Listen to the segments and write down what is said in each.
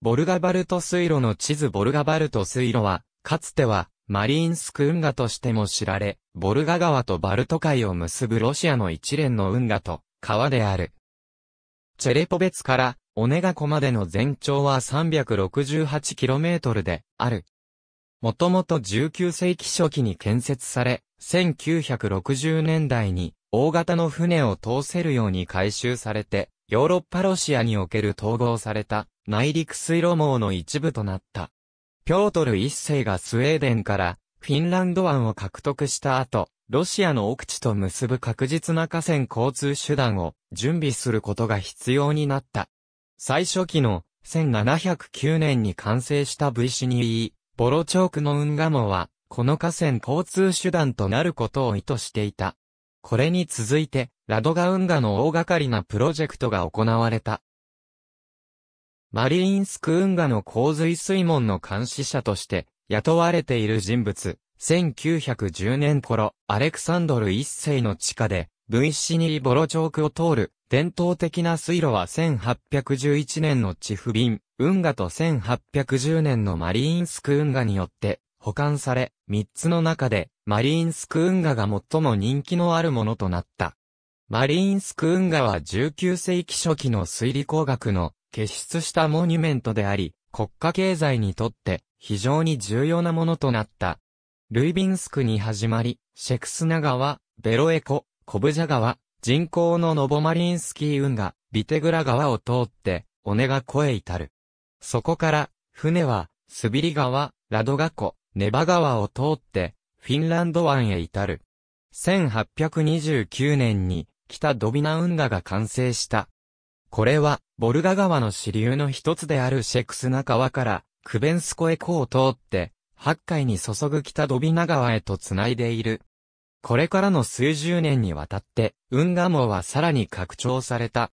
ボルガバルト水路の地図ボルガバルト水路は、かつては、マリーンスク運河としても知られ、ボルガ川とバルト海を結ぶロシアの一連の運河と、川である。チェレポベツから、オネガ湖までの全長は 368km で、ある。もともと19世紀初期に建設され、1960年代に、大型の船を通せるように改修されて、ヨーロッパロシアにおける統合された内陸水路網の一部となった。ピョートル一世がスウェーデンからフィンランド湾を獲得した後、ロシアの奥地と結ぶ確実な河川交通手段を準備することが必要になった。最初期の1709年に完成したブイシニー、ボロチョークの運河網は、この河川交通手段となることを意図していた。これに続いて、ラドガ運河の大掛かりなプロジェクトが行われた。マリーンスク運河の洪水水門の監視者として雇われている人物。1910年頃、アレクサンドル一世の地下で、分子シニーボロチョークを通る、伝統的な水路は1811年のチフビン、運河と1810年のマリーンスク運河によって、保管され、3つの中で、マリーンスク運河が最も人気のあるものとなった。マリーンスク運河は19世紀初期の水利工学の傑出したモニュメントであり、国家経済にとって非常に重要なものとなった。ルイビンスクに始まり、シェクスナ川、ベロエコ、コブジャ川、人工のノボマリンスキー運河、ビテグラ川を通って、オネガ湖へ至る。そこから、船は、スビリ川、ラドガ湖、ネバ川を通って、フィンランド湾へ至る。1829年に、北ドビナ運河が完成した。これは、ボルガ川の支流の一つであるシェクスナ川から、クベンスコエコを通って、八海に注ぐ北ドビナ川へと繋いでいる。これからの数十年にわたって、運河網はさらに拡張された。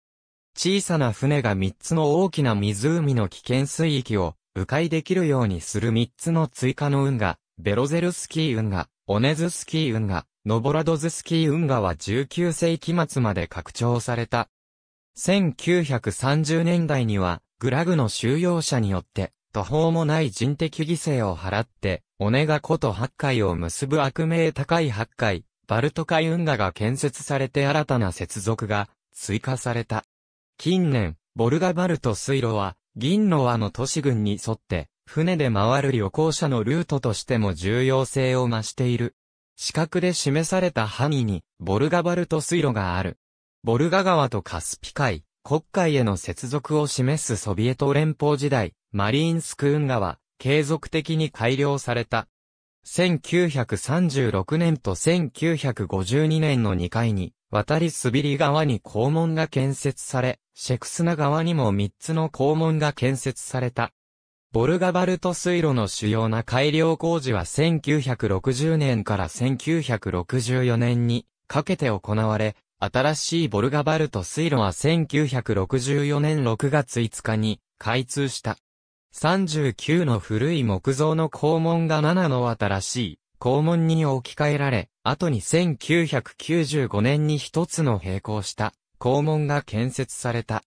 小さな船が三つの大きな湖の危険水域を、迂回できるようにする三つの追加の運河、ベロゼルスキー運河、オネズスキー運河、ノボラドズスキー運河は19世紀末まで拡張された。1930年代には、グラグの収容者によって、途方もない人的犠牲を払って、オネガ湖と八海を結ぶ悪名高い八海、バルト海運河が建設されて新たな接続が追加された。近年、ボルガバルト水路は、銀の輪の都市群に沿って、船で回る旅行者のルートとしても重要性を増している。四角で示された範囲に、ボルガバルト水路がある。ボルガ川とカスピ海、黒海への接続を示すソビエト連邦時代、マリーンスクーン川、継続的に改良された。1936年と1952年の2回に、渡りすびり川に肛門が建設され、シェクスナ川にも3つの肛門が建設された。ボルガバルト水路の主要な改良工事は1960年から1964年にかけて行われ、新しいボルガバルト水路は1964年6月5日に開通した。39の古い木造の肛門が7の新しい肛門に置き換えられ、後に1995年に一つの並行した肛門が建設された。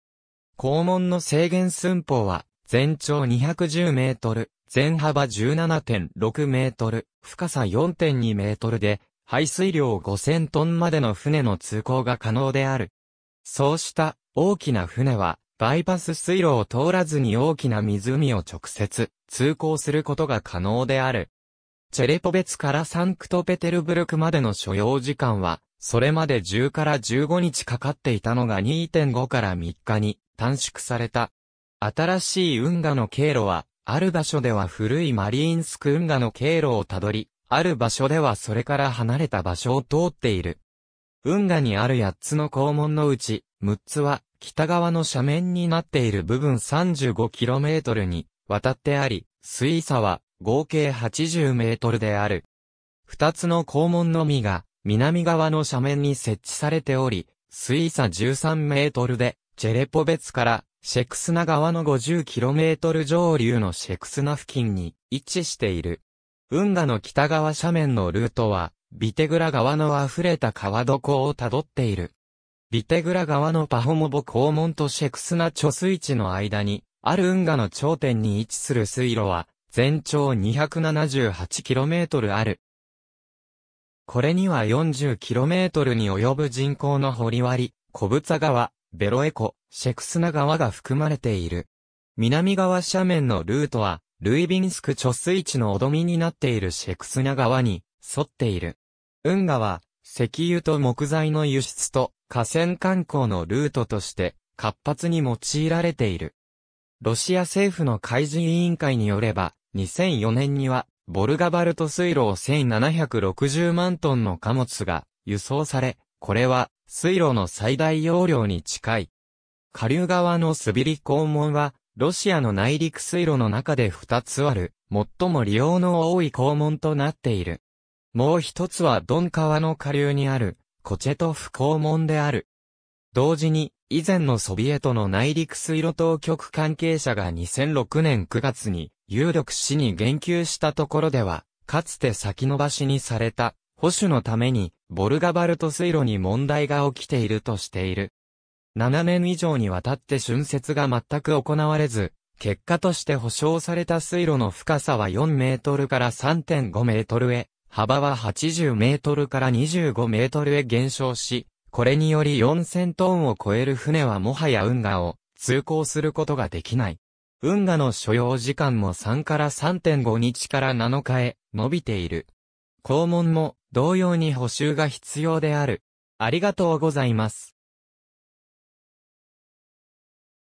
肛門の制限寸法は全長210メートル、全幅17.6メートル、深さ4.2メートルで、排水量5000トンまでの船の通行が可能である。そうした大きな船は、バイパス水路を通らずに大きな湖を直接通行することが可能である。チェレポベツからサンクトペテルブルクまでの所要時間は、それまで10から15日かかっていたのが2.5から3日に短縮された。新しい運河の経路は、ある場所では古いマリーンスク運河の経路をたどり、ある場所ではそれから離れた場所を通っている。運河にある8つの肛門のうち、6つは北側の斜面になっている部分 35km に渡ってあり、水差は合計 80m である。2つの肛門のみが南側の斜面に設置されており、水差13メートルで、チェレポ別からシェクスナ川の 50km 上流のシェクスナ付近に位置している。運河の北側斜面のルートは、ビテグラ川の溢れた川床をたどっている。ビテグラ川のパホモボ肛門とシェクスナ貯水池の間に、ある運河の頂点に位置する水路は、全長 278km ある。これには 40km に及ぶ人口の掘り割、り、小仏川、ベロエコ、シェクスナ川が含まれている。南側斜面のルートは、ルイビンスク貯水池のおどみになっているシェクスナ川に沿っている。運河は、石油と木材の輸出と河川観光のルートとして活発に用いられている。ロシア政府の海事委員会によれば、2004年には、ボルガバルト水路を1760万トンの貨物が輸送され、これは水路の最大容量に近い。下流側のスビリ肛門はロシアの内陸水路の中で二つある、最も利用の多い肛門となっている。もう一つはドン川の下流にある、コチェトフ肛門である。同時に、以前のソビエトの内陸水路当局関係者が2006年9月に、有力市に言及したところでは、かつて先延ばしにされた、保守のために、ボルガバルト水路に問題が起きているとしている。7年以上にわたって浚渫が全く行われず、結果として保証された水路の深さは4メートルから3.5メートルへ、幅は80メートルから25メートルへ減少し、これにより4000トンを超える船はもはや運河を通行することができない。運河の所要時間も3から3.5日から7日へ伸びている。肛門も同様に補修が必要である。ありがとうございます。